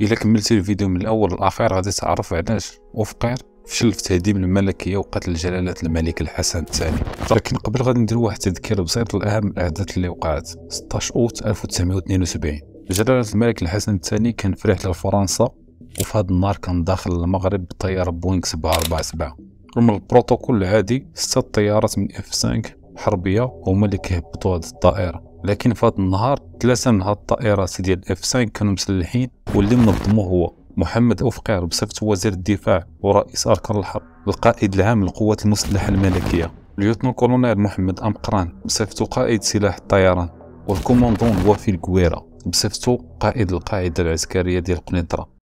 الا كملتي الفيديو من الاول للاخير غادي تعرف علاش وفقير فشل في تهديم الملكيه وقتل جلاله الملك الحسن الثاني لكن قبل غادي ندير واحد التذكير بسيط لاهم الاحداث اللي وقعت 16 اوت 1972 جلاله الملك الحسن الثاني كان في رحله لفرنسا وفي هذا النهار كان داخل المغرب بطياره بوينغ 747 رغم البروتوكول العادي ستة طيارات من اف 5 حربيه هما اللي كيهبطوا هذه الطائره لكن في هذا النهار ثلاثه من هاد الطائرات ديال اف 5 كانوا مسلحين واللي منظمو هو محمد أوفقير بصفة وزير الدفاع ورئيس أركان الحرب القائد العام للقوات المسلحة الملكية ليوتن كولونيل محمد أمقران بصفة قائد سلاح الطيران والكوماندون وفي الكويرة بصفته قائد القاعدة العسكرية ديال قنيطرة